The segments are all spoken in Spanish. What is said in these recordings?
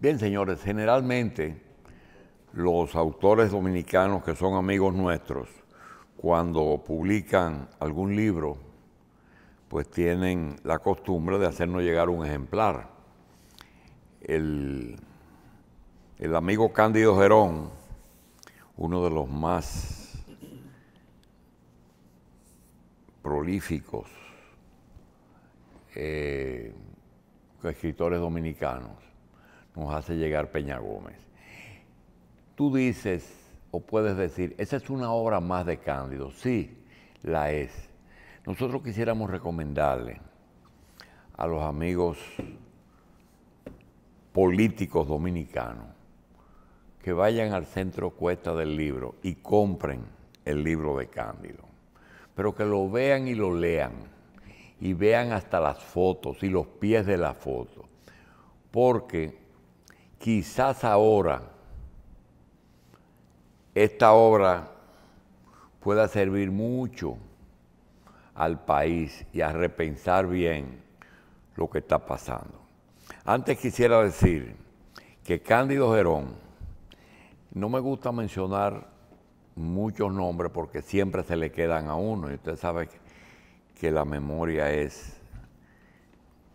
Bien, señores, generalmente los autores dominicanos que son amigos nuestros, cuando publican algún libro, pues tienen la costumbre de hacernos llegar un ejemplar. El, amigo Cándido Gerón, uno de los más prolíficos eh, escritores dominicanos, nos hace llegar Peña Gómez. Tú dices o puedes decir, esa es una obra más de Cándido. Sí, la es. Nosotros quisiéramos recomendarle a los amigos políticos dominicanos que vayan al centro cuesta del libro y compren el libro de Cándido, pero que lo vean y lo lean y vean hasta las fotos y los pies de la foto, porque quizás ahora esta obra pueda servir mucho al país y a repensar bien lo que está pasando. Antes quisiera decir que Cándido Gerón, no me gusta mencionar muchos nombres porque siempre se le quedan a uno y usted sabe que, la memoria es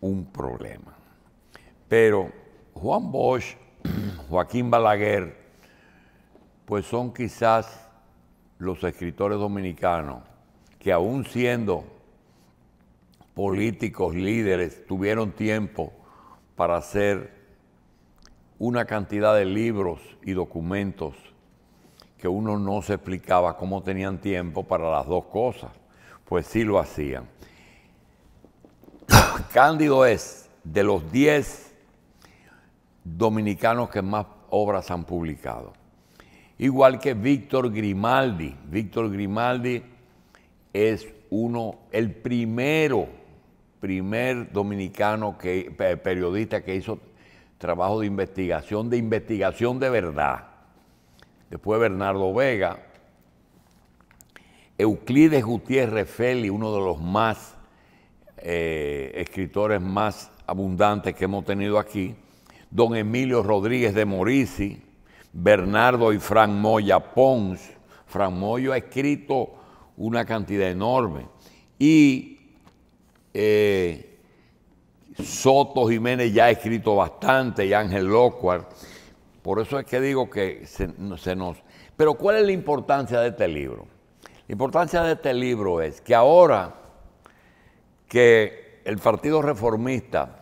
un problema. Pero Juan Bosch, Joaquín Balaguer, pues son quizás los escritores dominicanos que aún siendo políticos, líderes, tuvieron tiempo para hacer una cantidad de libros y documentos que uno no se explicaba cómo tenían tiempo para las dos cosas, pues sí lo hacían. Cándido es de los 10 dominicanos que más obras han publicado. Igual que Víctor Grimaldi. Víctor Grimaldi es uno, el primero, primer dominicano que, periodista que hizo trabajo de investigación, de investigación de verdad. Después Bernardo Vega, Euclides Gutiérrez Feli, uno de los más eh, escritores más abundantes que hemos tenido aquí, don Emilio Rodríguez de Morici, Bernardo y Fran Moya Pons. Fran Moya ha escrito una cantidad enorme. Y eh, Soto Jiménez ya ha escrito bastante, y Ángel Locuar. Por eso es que digo que se nos... Pero ¿cuál es la importancia de este libro? La importancia de este libro es que ahora que el Partido Reformista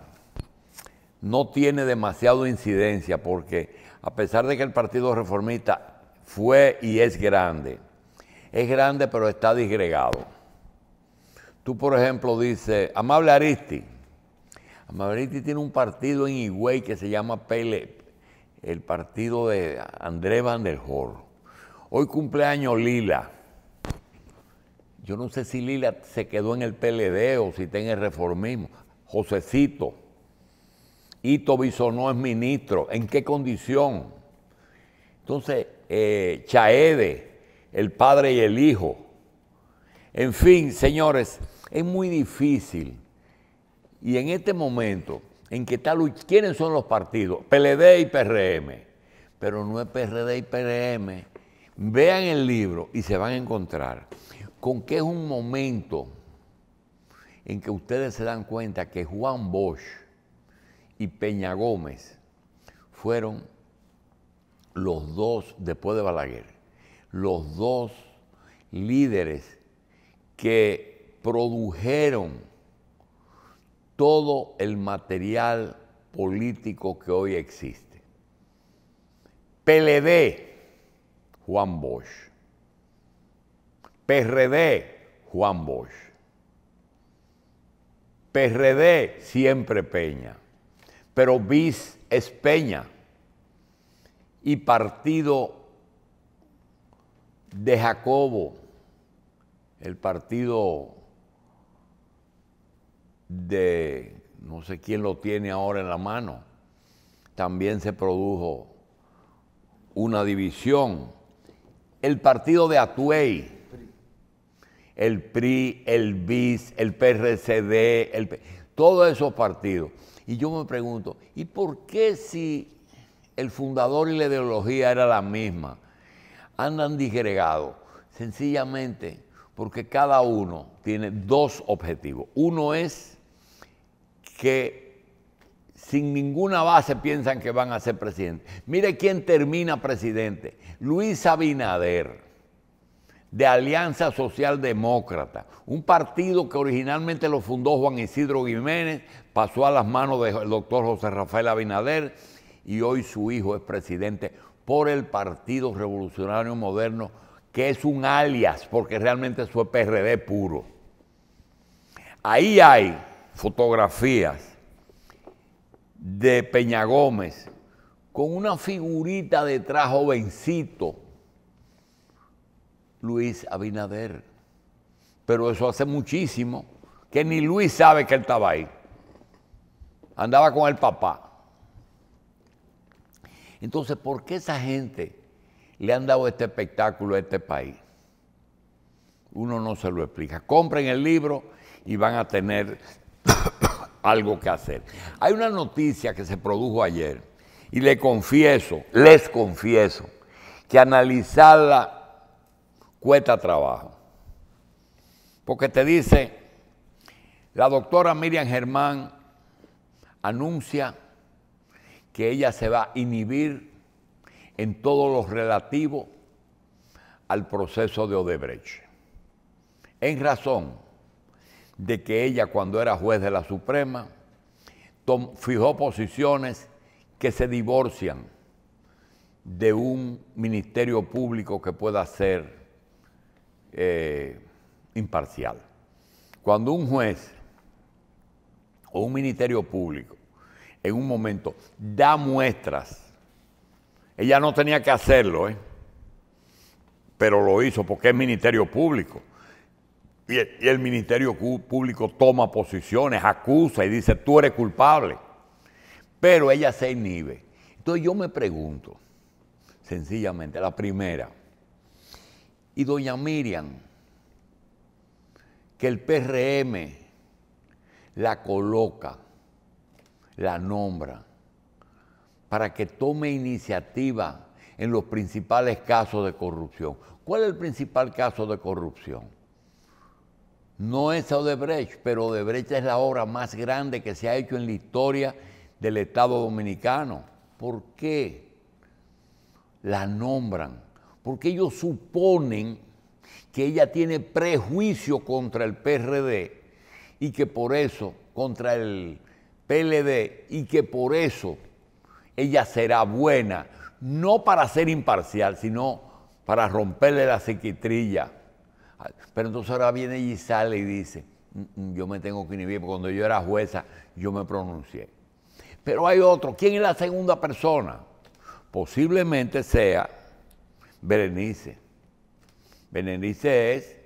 no tiene demasiada incidencia porque a pesar de que el Partido Reformista fue y es grande, es grande pero está disgregado. Tú, por ejemplo, dices, Amable Aristi. Amable Aristi tiene un partido en Higüey que se llama Pele, el partido de André Van der Hoor. Hoy cumpleaños Lila. Yo no sé si Lila se quedó en el PLD o si está en el reformismo. Josecito Ito no es ministro, ¿en qué condición? Entonces, eh, Chaede, el padre y el hijo. En fin, señores, es muy difícil. Y en este momento en que tal? ¿quiénes son los partidos? PLD y PRM. Pero no es PRD y PRM. Vean el libro y se van a encontrar con que es un momento en que ustedes se dan cuenta que Juan Bosch y Peña Gómez fueron los dos, después de Balaguer, los dos líderes que produjeron todo el material político que hoy existe. PLD, Juan Bosch. PRD, Juan Bosch. PRD, siempre Peña pero bis es Peña y partido de Jacobo, el partido de no sé quién lo tiene ahora en la mano, también se produjo una división. El partido de Atuey, el PRI, el BIS, el PRCD, el, todos esos partidos y yo me pregunto, ¿y por qué si el fundador y la ideología era la misma? Andan disgregados, sencillamente porque cada uno tiene dos objetivos. Uno es que sin ninguna base piensan que van a ser presidente. Mire quién termina presidente, Luis Abinader de Alianza Social Demócrata, un partido que originalmente lo fundó Juan Isidro Jiménez, pasó a las manos del doctor José Rafael Abinader y hoy su hijo es presidente por el Partido Revolucionario Moderno, que es un alias, porque realmente es PRD puro. Ahí hay fotografías de Peña Gómez con una figurita detrás jovencito Luis Abinader. Pero eso hace muchísimo, que ni Luis sabe que él estaba ahí. Andaba con el papá. Entonces, ¿por qué esa gente le han dado este espectáculo a este país? Uno no se lo explica. Compren el libro y van a tener algo que hacer. Hay una noticia que se produjo ayer y le confieso, les confieso, que analizarla cuesta trabajo. Porque te dice, la doctora Miriam Germán anuncia que ella se va a inhibir en todo lo relativo al proceso de Odebrecht. En razón de que ella cuando era juez de la Suprema fijó posiciones que se divorcian de un ministerio público que pueda ser eh, imparcial. Cuando un juez o un ministerio público en un momento da muestras, ella no tenía que hacerlo, ¿eh? pero lo hizo porque es ministerio público. Y el, y el ministerio público toma posiciones, acusa y dice, tú eres culpable. Pero ella se inhibe. Entonces yo me pregunto, sencillamente, la primera, y doña Miriam, que el PRM la coloca, la nombra, para que tome iniciativa en los principales casos de corrupción. ¿Cuál es el principal caso de corrupción? No es Odebrecht, pero Odebrecht es la obra más grande que se ha hecho en la historia del Estado Dominicano. ¿Por qué la nombran? porque ellos suponen que ella tiene prejuicio contra el PRD y que por eso, contra el PLD, y que por eso ella será buena, no para ser imparcial, sino para romperle la sequitrilla. Pero entonces ahora viene y sale y dice, mm, mm, yo me tengo que inhibir, porque cuando yo era jueza yo me pronuncié. Pero hay otro, ¿quién es la segunda persona? Posiblemente sea Berenice. Berenice es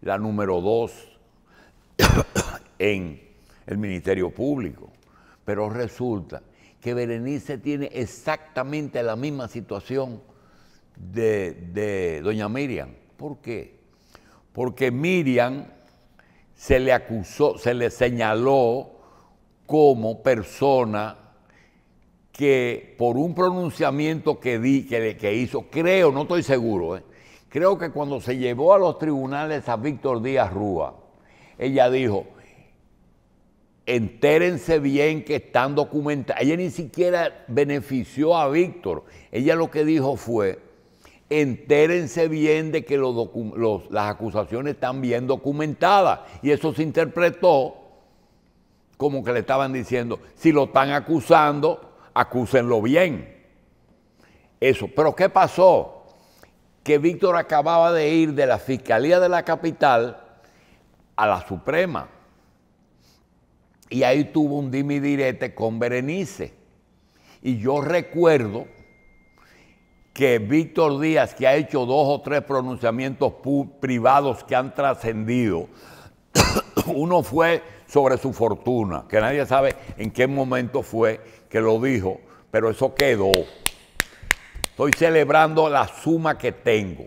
la número dos en el Ministerio Público. Pero resulta que Berenice tiene exactamente la misma situación de, doña Miriam. ¿Por qué? Porque Miriam se le acusó, se le señaló como persona que por un pronunciamiento que di, que, hizo, creo, no estoy seguro, eh, creo que cuando se llevó a los tribunales a Víctor Díaz Rúa, ella dijo, entérense bien que están documentadas, Ella ni siquiera benefició a Víctor. Ella lo que dijo fue, entérense bien de que las acusaciones están bien documentadas. Y eso se interpretó como que le estaban diciendo, si lo están acusando, acúsenlo bien. Eso. Pero ¿qué pasó? Que Víctor acababa de ir de la Fiscalía de la Capital a la Suprema. Y ahí tuvo un dimidirete con Berenice. Y yo recuerdo que Víctor Díaz, que ha hecho dos o tres pronunciamientos privados que han trascendido, uno fue sobre su fortuna, que nadie sabe en qué momento fue, que lo dijo, pero eso quedó. Estoy celebrando la suma que tengo.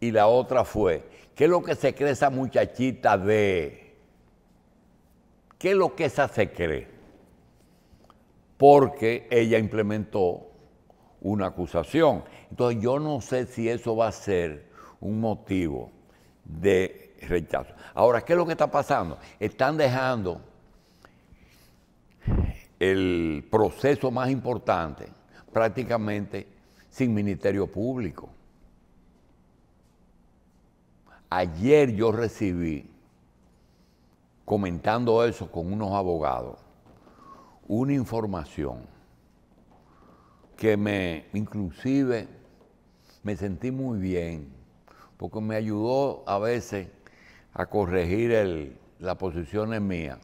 Y la otra fue, ¿qué es lo que se cree esa muchachita de... ¿Qué es lo que esa se cree? Porque ella implementó una acusación. Entonces yo no sé si eso va a ser un motivo de rechazo. Ahora, ¿qué es lo que está pasando? Están dejando el proceso más importante, prácticamente sin ministerio público. Ayer yo recibí, comentando eso con unos abogados, una información que me, inclusive, me sentí muy bien, porque me ayudó a veces a corregir las posiciones mías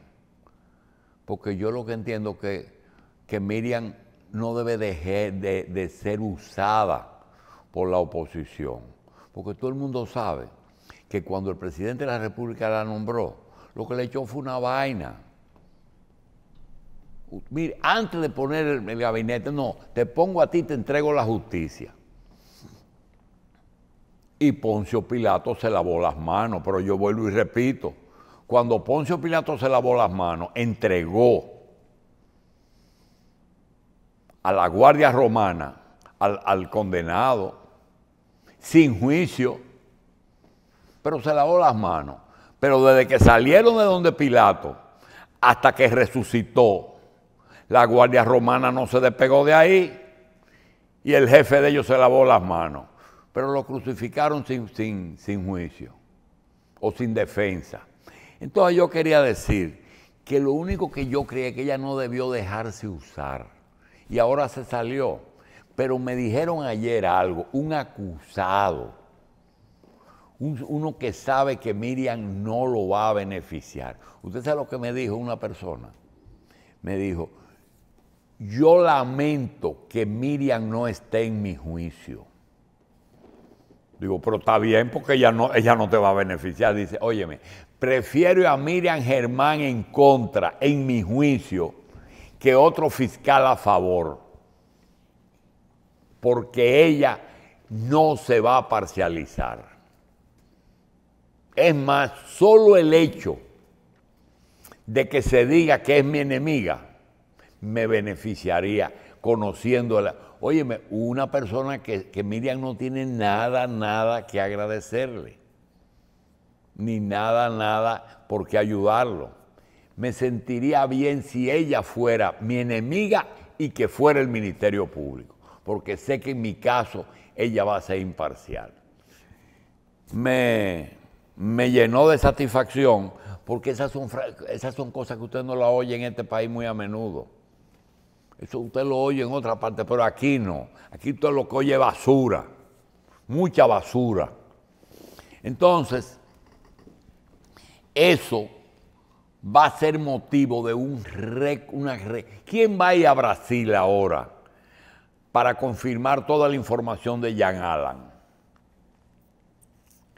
porque yo lo que entiendo que, que Miriam no debe dejar de, ser usada por la oposición, porque todo el mundo sabe que cuando el presidente de la República la nombró, lo que le echó fue una vaina. Mire, antes de poner el, gabinete, no, te pongo a ti, te entrego la justicia. Y Poncio Pilato se lavó las manos, pero yo vuelvo y repito, cuando Poncio Pilato se lavó las manos, entregó a la guardia romana, al, condenado, sin juicio, pero se lavó las manos. Pero desde que salieron de donde Pilato hasta que resucitó, la guardia romana no se despegó de ahí y el jefe de ellos se lavó las manos. Pero lo crucificaron sin, sin juicio o sin defensa. Entonces yo quería decir que lo único que yo creía que ella no debió dejarse usar y ahora se salió. Pero me dijeron ayer algo, un acusado, uno que sabe que Miriam no lo va a beneficiar. Usted sabe lo que me dijo una persona. Me dijo, yo lamento que Miriam no esté en mi juicio. Digo, pero está bien porque ella no, ella no te va a beneficiar. Dice, óyeme, Prefiero a Miriam Germán en contra, en mi juicio, que otro fiscal a favor, porque ella no se va a parcializar. Es más, solo el hecho de que se diga que es mi enemiga me beneficiaría conociéndola. Óyeme, una persona que, que Miriam no tiene nada, nada que agradecerle ni nada, nada, porque ayudarlo. Me sentiría bien si ella fuera mi enemiga y que fuera el Ministerio Público, porque sé que en mi caso ella va a ser imparcial. Me, llenó de satisfacción, porque esas son, esas son cosas que usted no la oye en este país muy a menudo. Eso usted lo oye en otra parte, pero aquí no. Aquí todo lo que oye es basura, mucha basura. Entonces, eso va a ser motivo de un rec, una ¿Quién va a ir a Brasil ahora para confirmar toda la información de Jan Alan?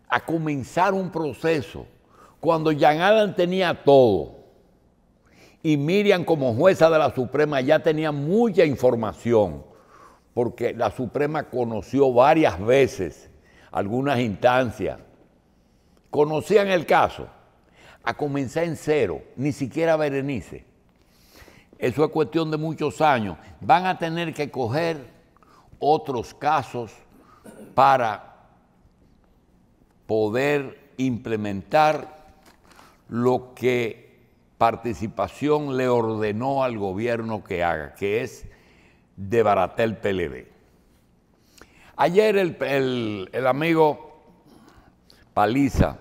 A comenzar un proceso cuando Jan Alan tenía todo y Miriam como jueza de la Suprema ya tenía mucha información porque la Suprema conoció varias veces algunas instancias. Conocían el caso a comenzar en cero, ni siquiera Berenice. Eso es cuestión de muchos años. Van a tener que coger otros casos para poder implementar lo que participación le ordenó al gobierno que haga, que es debaratar el PLD. Ayer el, el amigo Paliza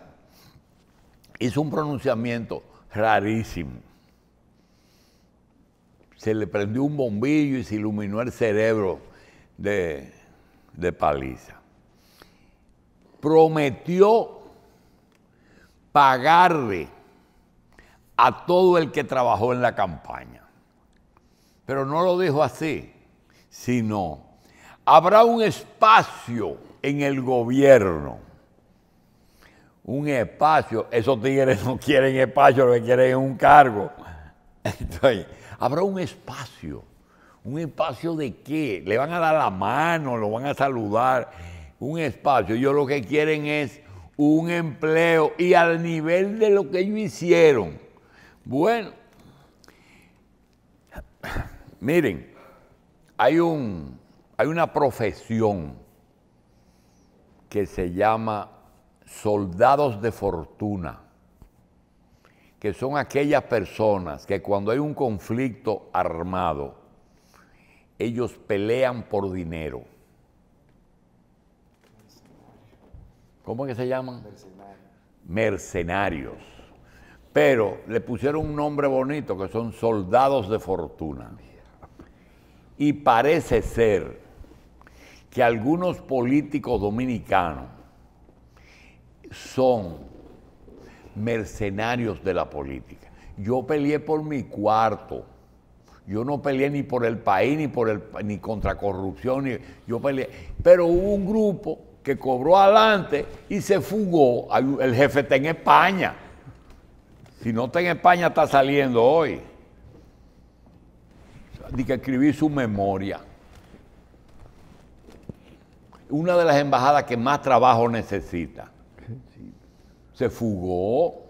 hizo un pronunciamiento rarísimo. Se le prendió un bombillo y se iluminó el cerebro de, Paliza. Prometió pagarle a todo el que trabajó en la campaña. Pero no lo dijo así, sino habrá un espacio en el gobierno un espacio. Esos tigres no quieren espacio, lo que quieren es un cargo. habrá un espacio. ¿Un espacio de qué? Le van a dar la mano, lo van a saludar. Un espacio. Ellos lo que quieren es un empleo y al nivel de lo que ellos hicieron. Bueno, miren, hay, un, hay una profesión que se llama soldados de fortuna, que son aquellas personas que cuando hay un conflicto armado, ellos pelean por dinero. ¿Cómo es que se llaman? Mercenarios. Mercenarios. Pero le pusieron un nombre bonito que son soldados de fortuna. Y parece ser que algunos políticos dominicanos son mercenarios de la política. Yo peleé por mi cuarto. Yo no peleé ni por el país, ni por el ni contra corrupción, yo peleé. Pero hubo un grupo que cobró adelante y se fugó. El jefe está en España. Si no está en España, está saliendo hoy. Ni que escribí su memoria. Una de las embajadas que más trabajo necesita se fugó.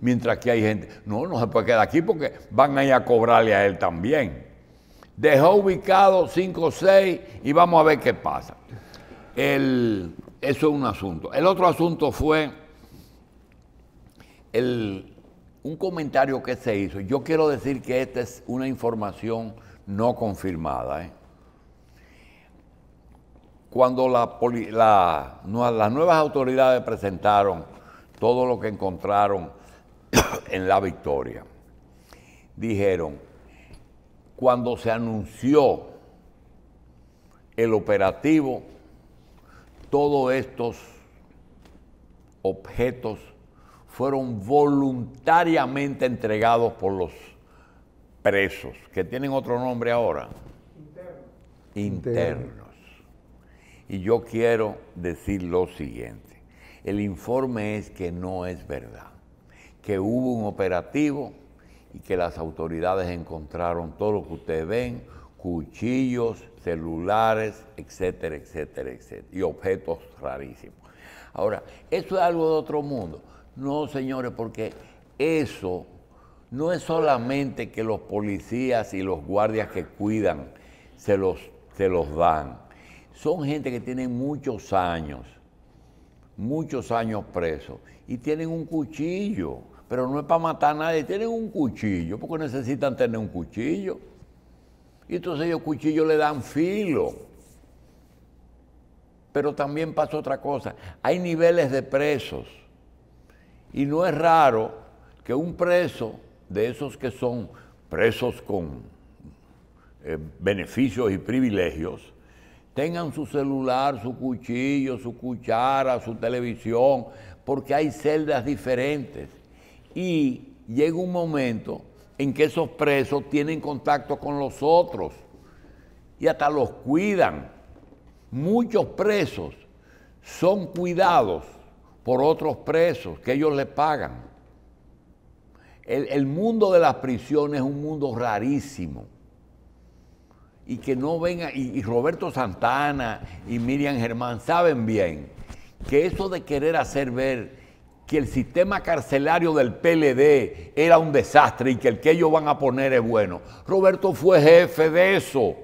Mientras que hay gente, no, no se puede quedar aquí porque van a ir a cobrarle a él también. Dejó ubicado 5 o 6 y vamos a ver qué pasa. El, eso es un asunto. El otro asunto fue un comentario que se hizo. Yo quiero decir que esta es una información no confirmada. ¿eh? Cuando las nuevas autoridades presentaron todo lo que encontraron en la victoria. Dijeron, cuando se anunció el operativo, todos estos objetos fueron voluntariamente entregados por los presos, que tienen otro nombre ahora. Internos. Internos. Y yo quiero decir lo siguiente. El informe es que no es verdad, que hubo un operativo y que las autoridades encontraron todo lo que ustedes ven, cuchillos, celulares, etcétera, etcétera, etcétera, y objetos rarísimos. Ahora, eso es algo de otro mundo. No, señores, porque eso no es solamente que los policías y los guardias que cuidan se los, se los dan. Son gente que tiene muchos años muchos años presos y tienen un cuchillo, pero no es para matar a nadie, tienen un cuchillo, porque necesitan tener un cuchillo. Y entonces ellos cuchillos le dan filo. Pero también pasa otra cosa, hay niveles de presos. Y no es raro que un preso, de esos que son presos con eh, beneficios y privilegios, tengan su celular, su cuchillo, su cuchara, su televisión, porque hay celdas diferentes. Y llega un momento en que esos presos tienen contacto con los otros y hasta los cuidan. Muchos presos son cuidados por otros presos que ellos les pagan. El, mundo de las prisiones es un mundo rarísimo y que no venga, y, Roberto Santana y Miriam Germán saben bien que eso de querer hacer ver que el sistema carcelario del PLD era un desastre y que el que ellos van a poner es bueno. Roberto fue jefe de eso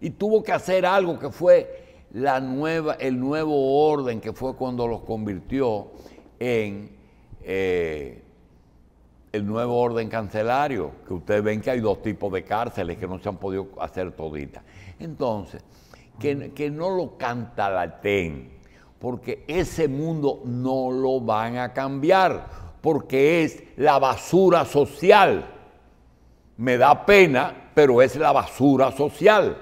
y tuvo que hacer algo que fue la nueva, el nuevo orden que fue cuando los convirtió en eh, el nuevo orden cancelario, que ustedes ven que hay dos tipos de cárceles que no se han podido hacer toditas. Entonces, que, no lo canta ten porque ese mundo no lo van a cambiar, porque es la basura social. Me da pena, pero es la basura social.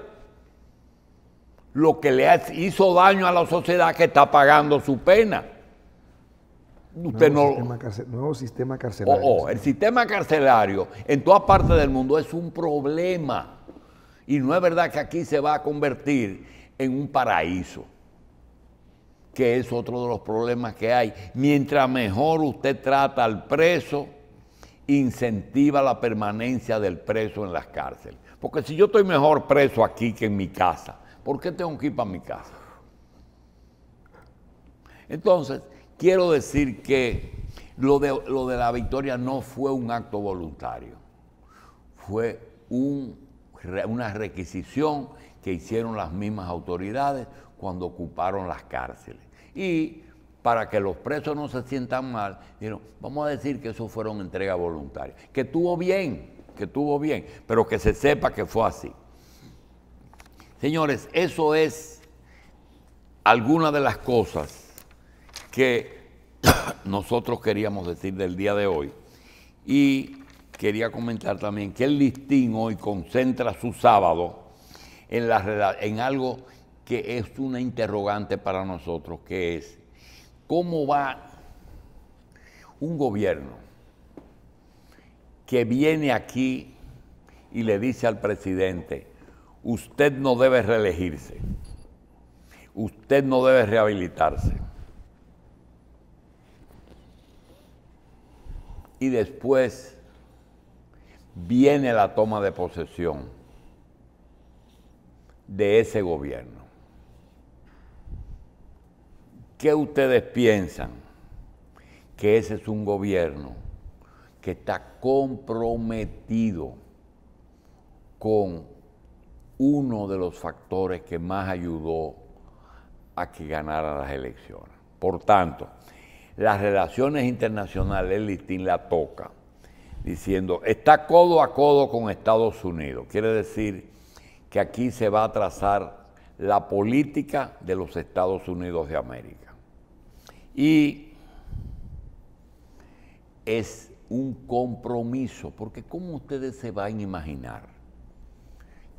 Lo que le hizo daño a la sociedad que está pagando su pena nuevo, sistema carcelario. Oh, oh, el sistema carcelario en todas partes del mundo es un problema. Y no es verdad que aquí se va a convertir en un paraíso, que es otro de los problemas que hay. Mientras mejor usted trata al preso, incentiva la permanencia del preso en las cárceles. Porque si yo estoy mejor preso aquí que en mi casa, ¿por qué tengo que ir para mi casa? Entonces, Quiero decir que lo de, lo de la victoria no fue un acto voluntario, fue una requisición que hicieron las mismas autoridades cuando ocuparon las cárceles. Y para que los presos no se sientan mal, dijeron, vamos a decir que eso fueron entrega voluntaria. que tuvo bien, que tuvo bien, pero que se sepa que fue así. Señores, eso es alguna de las cosas que nosotros queríamos decir del día de hoy. Y quería comentar también que el listín hoy concentra su sábado en, la, en algo que es una interrogante para nosotros, que es cómo va un gobierno que viene aquí y le dice al presidente, usted no debe reelegirse, usted no debe rehabilitarse y después viene la toma de posesión de ese gobierno. ¿Qué ustedes piensan? Que ese es un gobierno que está comprometido con uno de los factores que más ayudó a que ganara las elecciones. Por tanto, las relaciones internacionales, el Listín la toca, diciendo, está codo a codo con Estados Unidos. Quiere decir que aquí se va a trazar la política de los Estados Unidos de América. Y es un compromiso, porque ¿cómo ustedes se van a imaginar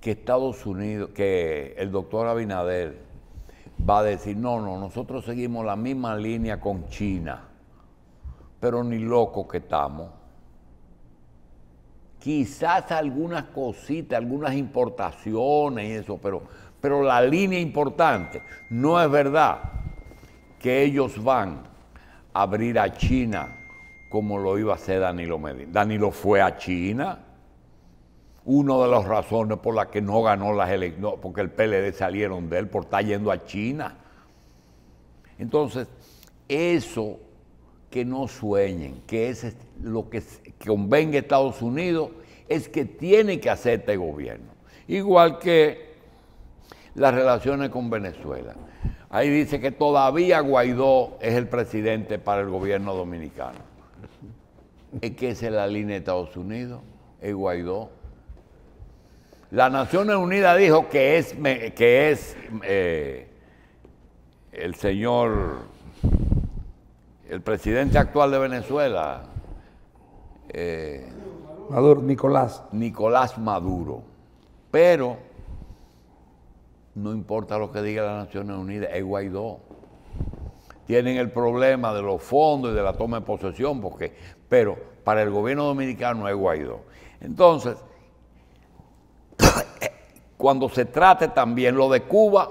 que Estados Unidos, que el doctor Abinader va a decir, no, no, nosotros seguimos la misma línea con China, pero ni loco que estamos. Quizás algunas cositas, algunas importaciones y eso, pero, pero la línea importante, no es verdad que ellos van a abrir a China como lo iba a hacer Danilo Medina. Danilo fue a China una de las razones por las que no ganó las elecciones, porque el PLD salieron de él por estar yendo a China. Entonces, eso que no sueñen, que es lo que convenga Estados Unidos, es que tiene que hacer este gobierno. Igual que las relaciones con Venezuela. Ahí dice que todavía Guaidó es el presidente para el gobierno dominicano. Es que es la línea de Estados Unidos, es Guaidó. La Naciones Unidas dijo que es, que es eh, el señor, el presidente actual de Venezuela, eh, Maduro, Nicolás. Nicolás Maduro. Pero no importa lo que diga la Naciones Unida, es Guaidó. Tienen el problema de los fondos y de la toma de posesión, porque, pero para el gobierno dominicano es Guaidó. Entonces, cuando se trate también lo de Cuba,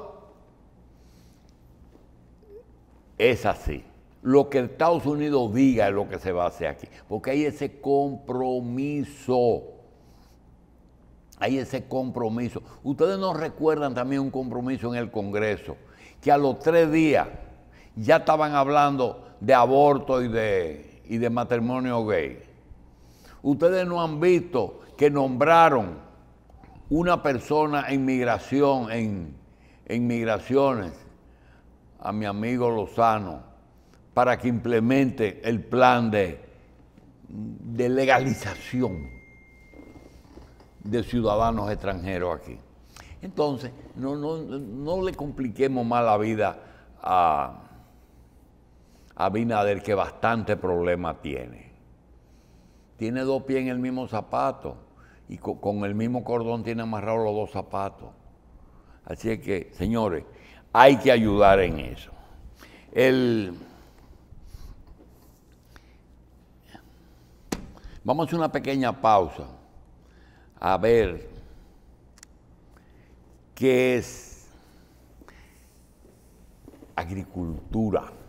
es así. Lo que Estados Unidos diga es lo que se va a hacer aquí, porque hay ese compromiso. Hay ese compromiso. Ustedes no recuerdan también un compromiso en el Congreso, que a los tres días ya estaban hablando de aborto y de, y de matrimonio gay. Ustedes no han visto que nombraron una persona en migración, en, migraciones, a mi amigo Lozano, para que implemente el plan de, legalización de ciudadanos extranjeros aquí. Entonces, no, le compliquemos más la vida a, a Binader, que bastante problema tiene. Tiene dos pies en el mismo zapato y con, el mismo cordón tiene amarrado los dos zapatos. Así es que, señores, hay que ayudar en eso. El, vamos a hacer una pequeña pausa a ver qué es agricultura.